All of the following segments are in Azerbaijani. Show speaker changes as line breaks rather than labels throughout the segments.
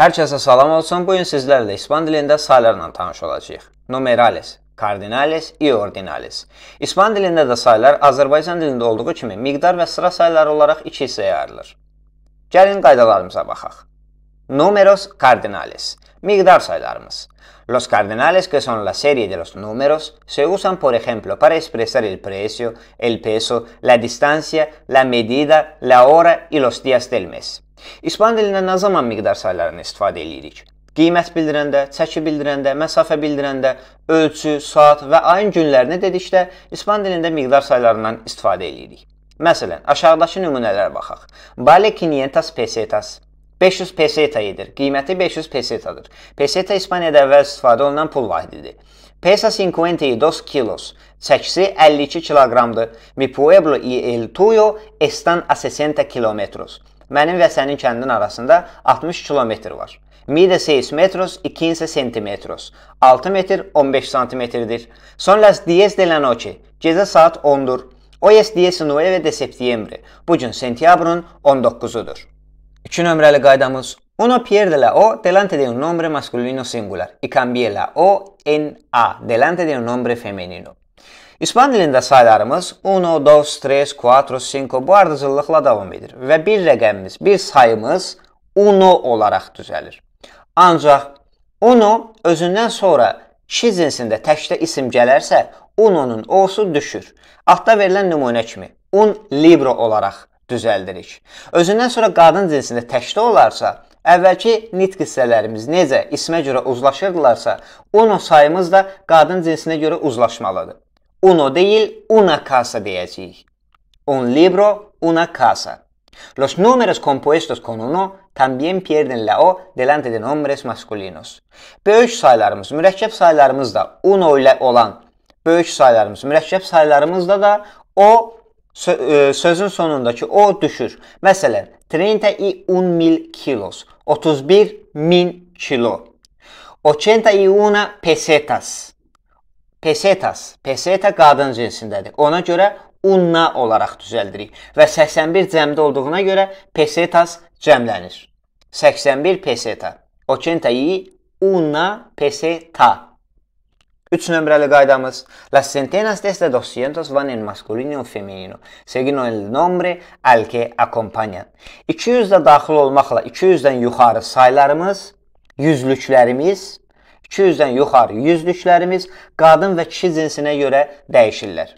Hər kəsə salam olsun. Bu gün sizlərlə ispan dilində saylarla tanış olacağıq. Numerales, cardinales, iordinales. İspan dilində də saylar Azərbaycan dilində olduğu kimi miqdar və sıra sayları olaraq iki hissəyə ayrılır. Gəlin qaydalarımıza baxaq. Números cardinales. Migdar sayılarımız. Los cardinales, que son la serie de los números, se usan, por ejemplo, para expresar el precio, el peso, la distancia, la medida, la hora y los días del mes. İspan dilində nə zaman miqdar saylarını istifadə edirik? Qiymət bildirəndə, çəki bildirəndə, məsafə bildirəndə, ölçü, saat və ayın günlərini dedikdə İspan dilində miqdar saylarından istifadə edirik. Məsələn, aşağıdakı nümunələrə baxaq. Vale 500 pesetas. 500 peseta edir. Qiyməti 500 pesetadır. Peseta İspaniyada əvvəl istifadə olunan pul vahididir. Pesa 52 kilos. Çəkisi 52 kiloqramdır. Mi pueblo y el tuyo están a 60 kilometros. Mənim və sənin kəndin arasında 60 kilometr var. Mide 6 metros y 15 centimetros. 6 metr 15 santimetrdir. Son las 10 de la noche. Gecə saat 10-dur. Hoy es 19 de septiembre. Bu gün sentyabrın 19-udur. 2 nömrəli qaydamız Uno pierde la O delante de un nombre masculino singular y cambie la O en A delante de un nombre femenino. İspan dilində saylarımız 1, 2, 3, 4, 5 bu ardıcıllıqla davam edir və bir rəqəmimiz, bir sayımız uno olaraq düzəlir. Ancaq uno özündən sonra kişi cinsində təkdə isim gələrsə, unonun o'su düşür. Altda verilən nümunə kimi un libro olaraq düzəldirik. Özündən sonra qadın cinsində təkdə olarsa, əvvəlki nitq hissələrimiz necə ismə görə uzlaşırdılarsa, uno sayımız da qadın cinsinə görə uzlaşmalıdır. Uno deyil, una casa deyəcəyik. Un libro, una casa. Los números compuestos con uno también pierden la o delante de nombres masculinos. Böyük saylarımız, mürəkkəb saylarımız da uno ilə olan böyük saylarımız, mürəkkəb saylarımızda da o Sö ə, e, sözün sonundakı o düşür. Məsələn, 30 i un mil kilos. 31 min kilo. 80 i una pesetas. Pesetas. Peseta qadın cinsindədir. Ona görə unna olaraq düzəldirik və 81 cəmdə olduğuna görə pesetas cəmlənir. 81 peseta. 80 i una peseta. 3 nömrəli qaydamız Las centenas desde 200 van en masculino o femenino, seguindo el nombre al que acompañan. 200 də daxil olmaqla 200-dən yuxarı saylarımız, yüzlüklərimiz, 200-dən yuxarı yüzlüklərimiz qadın və kişi cinsinə görə dəyişirlər.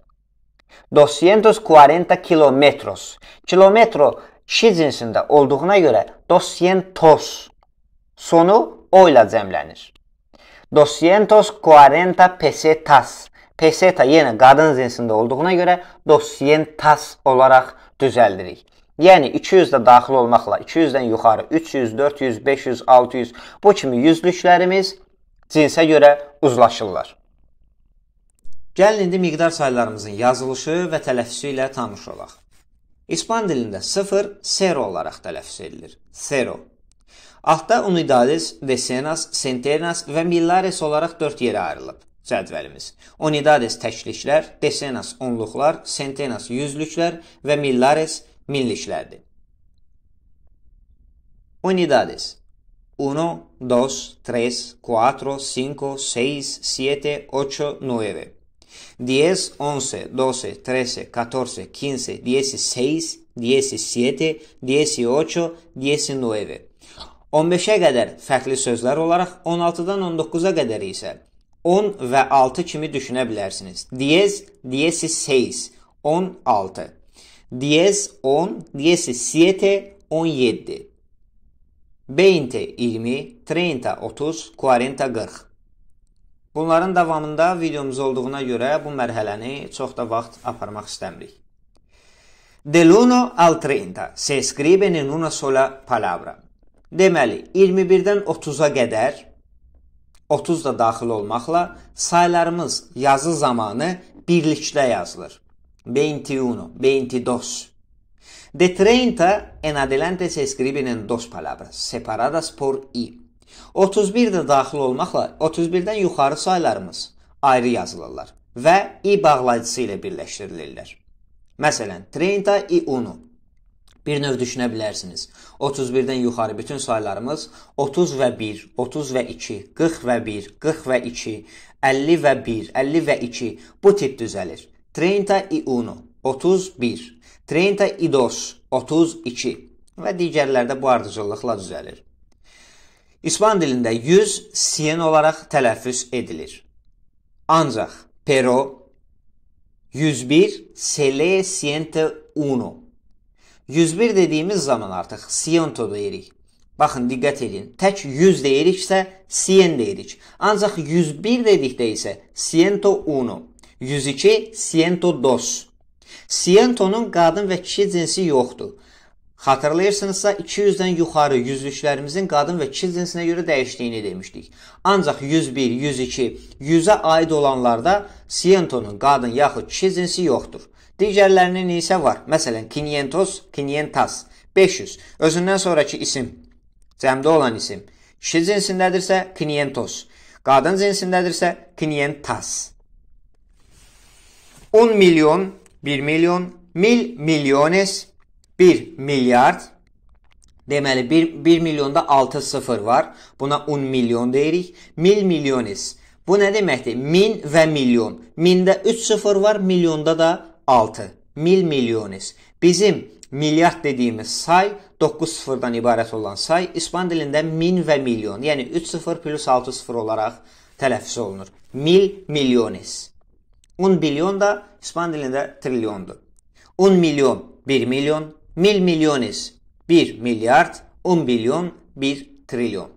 240 kilometros. Kilometro kişi cinsində olduğuna görə 200 sonu o ilə cəmlənir. 240 pesetas. Peseta yenə qadın cinsində olduğuna görə 200 olaraq düzəldirik. Yəni 200 də daxil olmaqla 200-dən yuxarı 300, 400, 500, 600 bu kimi yüzlüklərimiz cinsə görə uzlaşırlar. Gəlin indi miqdar saylarımızın yazılışı və tələffüsü ilə tanış olaq. İspan dilində 0 0 olaraq tələffüs edilir. 0 Altda unidades, desenas, centenas və millares olaraq 4 yerə ayrılıb cədvəlimiz. Unidades təkliklər, desenas onluqlar, centenas yüzlüklər və millares milliklərdir. Unidades 1, 2, 3, 4, 5, 6, 7, 8, 9 10, 11, 12, 13, 14, 15, 16, 17, 18, 19 15-ə qədər fərqli sözlər olaraq, 16-dan 19-a qədər isə 10 və 6 kimi düşünə bilərsiniz. Diez, diesi 6, 16. Diez 10, diesi 7, 17. 20, 20, 30, 30, 40, 40. Bunların davamında videomuz olduğuna görə bu mərhələni çox da vaxt aparmaq istəmirik. Dell'1 al 30 se scrive in una sola palabra. Deməli, 21-dən 30-a qədər 30 da daxil olmaqla saylarımız yazı zamanı birlikdə yazılır. 21, 22. De 30 en adelante se escriben en dos palabras separadas por i. 31 də daxil olmaqla 31-dən yuxarı saylarımız ayrı yazılırlar və i bağlayıcısı ilə birləşdirilirlər. Məsələn, 30 i 1 Bir növ düşünə bilərsiniz. 31-dən yuxarı bütün saylarımız 30 və 1, 30 və 2, 40 və 1, 40 və 2, 50 və 1, 50 və 2 bu tip düzəlir. 30 i 1, 31, 30 i 2, 32 və digərlərdə bu ardıcıllıqla düzəlir. İspan dilində 100 sin olaraq tələffüz edilir. Ancaq Pero 101 se lee 101 101 dediyimiz zaman artıq Siento deyirik. Baxın, diqqət edin. Tək 100 deyiriksə 100 deyirik. Ancaq 101 dedikdə isə 101, 102, 102. Sientonun qadın və kişi cinsi yoxdur. Xatırlayırsınızsa 200-dən yuxarı yüzlüklərimizin qadın və kişi cinsinə görə dəyişdiyini demişdik. Ancaq 101, 102, 100-ə aid olanlarda Sientonun qadın yaxud kişi cinsi yoxdur. Digərlərinin isə var. Məsələn, 500, 500, 500. Özündən sonrakı isim, cəmdə olan isim. Kişi cinsindədirsə 500, qadın cinsindədirsə 500. 10 milyon, 1 milyon, mil milyones, 1 milyard Deməli 1, 1 milyonda 6 sıfır var. Buna un milyon deyirik. Mil milyonis. Bu nə deməkdir? Min və milyon. Mində 3 sıfır var, milyonda da 6. Mil milyonis. Bizim milyard dediyimiz say 9 sıfırdan ibarət olan say İspan dilində min və milyon, yəni 3 sıfır plus 6 sıfır olaraq tələffüz olunur. Mil milyonis. Un bilyon da İspan dilində trilyondur. Un milyon 1 milyon, Mil milyones. 1 milyard, 10 bilyon, 1 trilyon.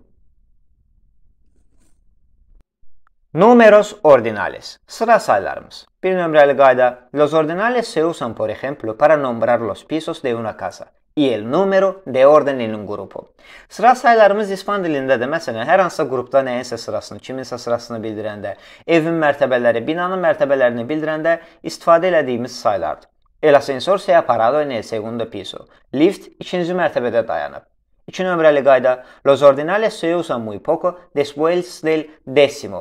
Números ordinales. Sıra sayılarımız. Bir nömrəli qayda. Los ordinales se usan, por ejemplo, para nombrar los pisos de una casa y el número de orden en un grupo. Sıra sayılarımız İspan dilində də məsələn hər hansısa qrupda nəyinsə sırasını, kiminsə sırasını bildirəndə, evin mərtəbələri, binanın mərtəbələrini bildirəndə istifadə etdiyimiz saylardır. El asensor isə Parado segundo piso. Lift ikinci mərtəbədə dayanıb. 2 nömrəli qayda Los ordinales se usan muy poco después del décimo.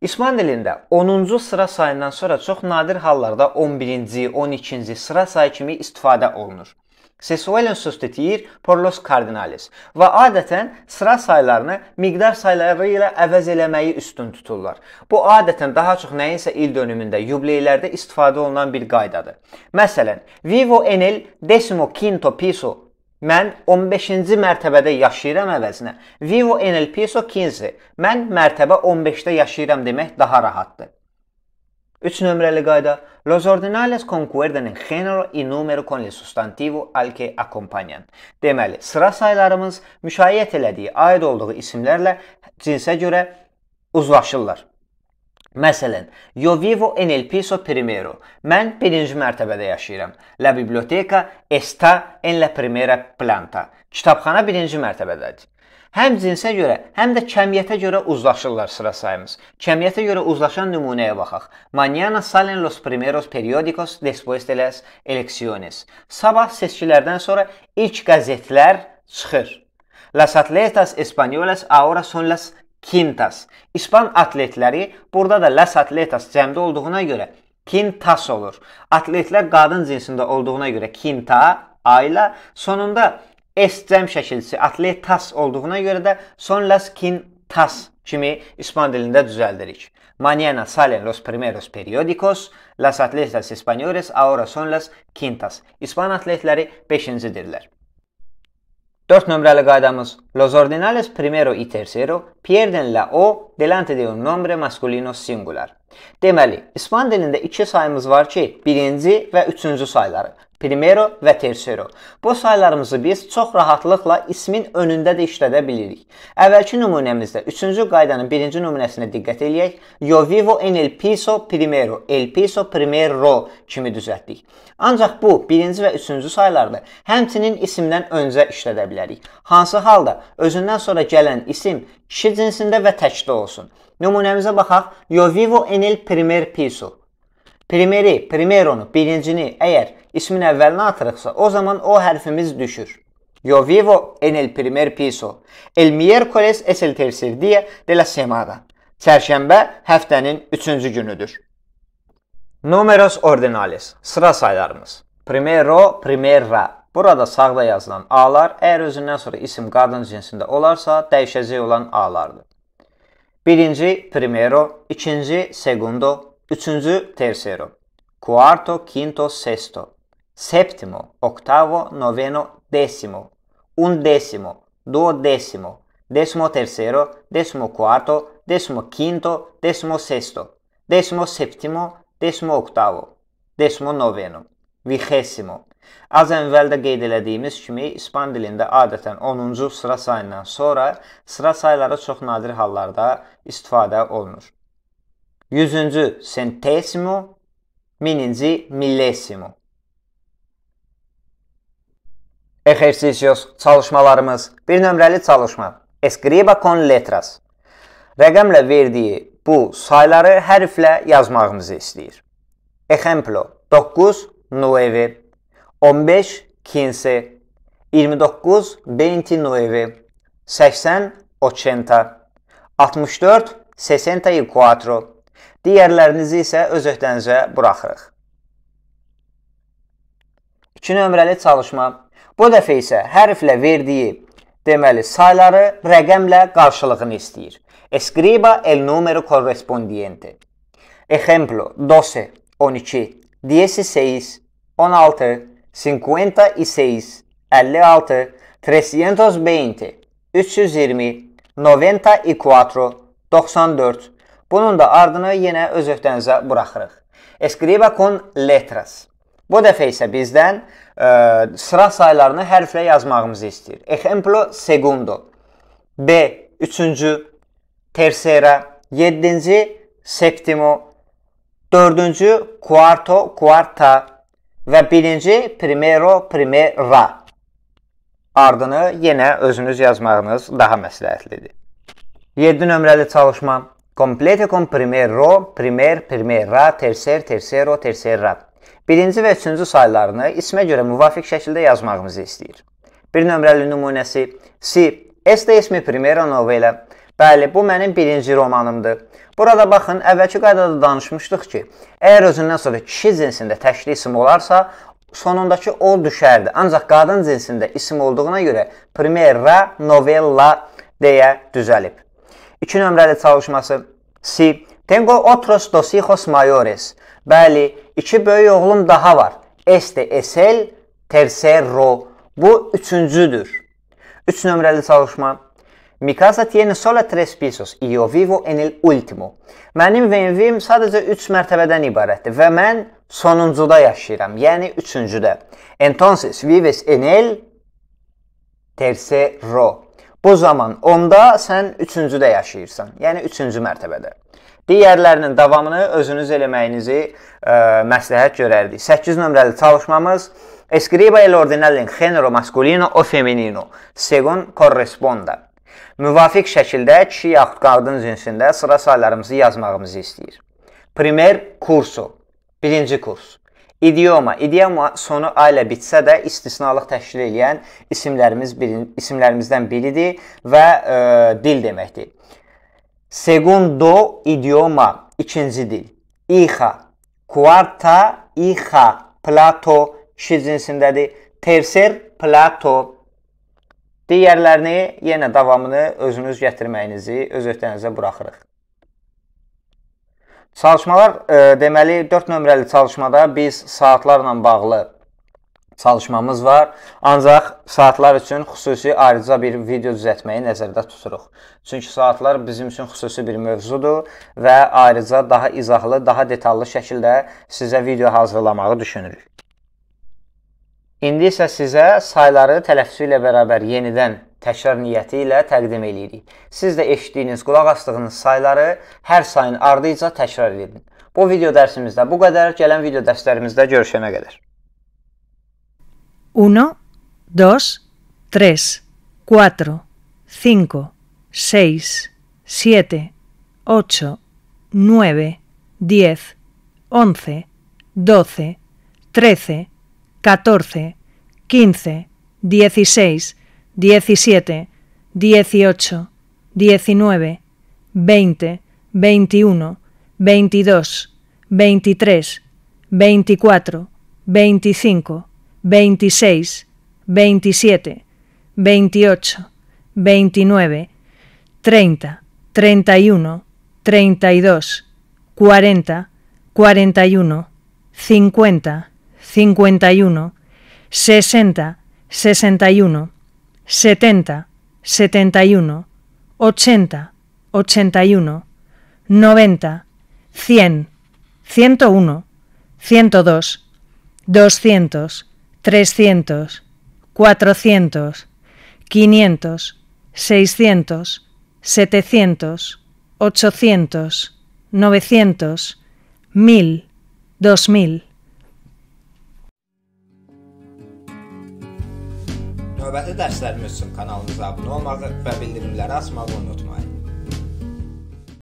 İspan dilində 10-cu sıra sayından sonra çox nadir hallarda 11-ci, 12-ci sıra sayı kimi istifadə olunur. Sesuelen sustituyir por los cardinalis və adətən sıra saylarını miqdar sayları ilə əvəz eləməyi üstün tuturlar. Bu adətən daha çox nəyinsə il dönümündə, yubileylərdə istifadə olunan bir qaydadır. Məsələn, vivo en el decimo quinto piso Mən 15-ci mərtəbədə yaşayıram əvəzinə. Vivo en el piso 15. Mən mərtəbə 15-də yaşayıram demək daha rahatdır. 3 nömrəli qayda Los ordinales concuerdan en género y número con el substantivo al que acompanyan. Deməli, sıra saylarımız müşayiət elədiyi, aid olduğu isimlərlə cinsə görə uzlaşırlar. Məsələn, yo vivo en el piso primero. Mən birinci mərtəbədə yaşayıram. La biblioteca está en la primera planta. Kitabxana birinci mərtəbədədir. Həm cinsə görə, həm də kəmiyyətə görə uzlaşırlar sıra sayımız. Kəmiyyətə görə uzlaşan nümunəyə baxaq. Mañana salen los primeros periódicos después de las elecciones. Sabah seçkilərdən sonra ilk qəzetlər çıxır. Las atletas españolas ahora son las quintas. İspan atletləri burada da las atletas cəmdə olduğuna görə quintas olur. Atletlər qadın cinsində olduğuna görə quinta, ayla, sonunda S cəm şəkilçisi atletas olduğuna görə də son las quintas kimi ispan dilində düzəldirik. Mañana salen los primeros periódicos, las atletas españoles ahora son las quintas. İspan atletləri 5-cidirlər. 4 nömrəli qaydamız Los ordinales primero y tercero pierden la o delante de un nombre masculino singular. Deməli, ispan dilində 2 sayımız var ki, 1-ci və 3-cü sayları primero və tercero. Bu saylarımızı biz çox rahatlıqla ismin önündə də işlədə bilirik. Əvvəlki nümunəmizdə 3-cü qaydanın 1-ci nümunəsinə diqqət eləyək. Yo vivo en el piso primero, el piso primero kimi düzəltdik. Ancaq bu 1-ci və 3-cü saylarda həmçinin isimdən öncə işlədə bilərik. Hansı halda özündən sonra gələn isim kişi cinsində və təkdə olsun. Nümunəmizə baxaq. Yo vivo en el primer piso. Primeri, primeronu, birincini əgər ismin əvvəlinə atırıqsa, o zaman o hərfimiz düşür. Yo vivo en el primer piso. El miércoles es el tercer día de la semana. Çərşənbə həftənin 3-cü günüdür. Numeros ordinales. Sıra saylarımız. Primero, primera. Burada sağda yazılan A-lar əgər özündən sonra isim qadın cinsində olarsa, dəyişəcək olan A-lardır. Birinci primero, ikinci segundo, Üçüncü tercero. Cuarto, quinto, sexto. Séptimo, octavo, noveno, décimo. Undécimo, duodécimo. Décimo tercero, décimo cuarto, décimo quinto, décimo sexto. Décimo séptimo, décimo octavo. Décimo noveno. Vigésimo. Az əvvəldə qeyd elədiyimiz kimi ispan dilində adətən 10-cu sıra sayından sonra sıra sayları çox nadir hallarda istifadə olunur. 100-cü centesimo, 1000-ci millesimo. Exercisios çalışmalarımız 1 nömrəli çalışma. Escriba con letras. Rəqəmlə verdiyi bu sayları hərflə yazmağımızı istəyir. Ejemplo: 9, 9, 15, 15, 29, 29, 80, 80, 64, 64 Digərlərinizi isə öz öhdənizə buraxırıq. 2 nömrəli çalışma. Bu dəfə isə hərflə verdiyi, deməli, sayları rəqəmlə qarşılığını istəyir. Escriba el número correspondiente. Ejemplo: 12, 12, 16, 16, 56, 56, 320, 320, 94, 94, Bunun da ardını yenə öz öhdənizə buraxırıq. Escriba con letras. Bu dəfə isə bizdən ə, e, sıra saylarını hərflə yazmağımızı istəyir. Ejemplo segundo. B, üçüncü, tercera, yeddinci, septimo, dördüncü, quarto, quarta və birinci, primero, primera. Ardını yenə özünüz yazmağınız daha məsləhətlidir. 7 nömrəli çalışma Komplete komprimero, primer, primera, terser, tersero, terserra. Birinci və üçüncü saylarını ismə görə müvafiq şəkildə yazmağımızı istəyir. Bir nömrəli nümunəsi Si, este ismi primera novela. Bəli, bu mənim birinci romanımdır. Burada baxın, əvvəlki qaydada danışmışdıq ki, əgər özündən sonra kişi cinsində təşri isim olarsa, sonundakı o düşərdi. Ancaq qadın cinsində isim olduğuna görə primera novella deyə düzəlib. 2 nömrəli çalışması Si. Tengo otros dos hijos mayores. Bəli, iki böyük oğlum daha var. Este es el tercero. Bu üçüncüdür. 3 üç nömrəli çalışma. Mi casa tiene sola tres pisos. Io vivo en el último. Mənim və evim sadəcə 3 mərtəbədən ibarətdir və mən sonuncuda yaşayıram, yəni üçüncüdə. Entonces vives en el tercero. Bu zaman onda sən üçüncüdə yaşayırsan, yəni üçüncü mərtəbədə. Digərlərinin davamını özünüz eləməyinizi ə, e, məsləhət görərdik. 8 nömrəli çalışmamız Escriba el ordinal en género masculino o femenino, segun corresponda. Müvafiq şəkildə kişi yaxud qadın cinsində sıra saylarımızı yazmağımızı istəyir. Primer kursu, birinci kurs. İdioma. İdioma sonu a ilə bitsə də istisnalıq təşkil edən isimlərimiz birin, isimlərimizdən biridir və e, dil deməkdir. Segundo idioma, ikinci dil. Hija, quarta hija, plato, kişi cinsindədir. Tercer plato. Digərlərini yenə davamını özünüz gətirməyinizi öz öhdənizə buraxırıq. Çalışmalar e, deməli 4 nömrəli çalışmada biz saatlarla bağlı çalışmamız var. Ancaq saatlar üçün xüsusi ayrıca bir video düzəltməyi nəzərdə tuturuq. Çünki saatlar bizim üçün xüsusi bir mövzudur və ayrıca daha izahlı, daha detallı şəkildə sizə video hazırlamağı düşünürük. İndi isə sizə sayları tələffüsü ilə bərabər yenidən təkrar niyyəti ilə təqdim eləyirik. Siz də eşitdiyiniz, qulaq asdığınız sayları hər sayın ardınca təkrar edin. Bu video dərsimizdə bu qədər. Gələn video dərslərimizdə görüşənə qədər.
1 2 3 4 5 6 7 8 9 10 11 12 13 14 15 16 17, 18, 19, 20, 21, 22, 23, 24, 25, 26, 27, 28, 29, 30, 31, 32, 40, 41, 50, 51, 60, 61, 70, 71, 80, 81, 90, 100, 101, 102, 200, 300, 400, 500, 600, 700, 800, 900, 1000, 2000.
Növbəti dərslərimiz üçün kanalımıza abunə olmağı və bildirimləri açmağı unutmayın.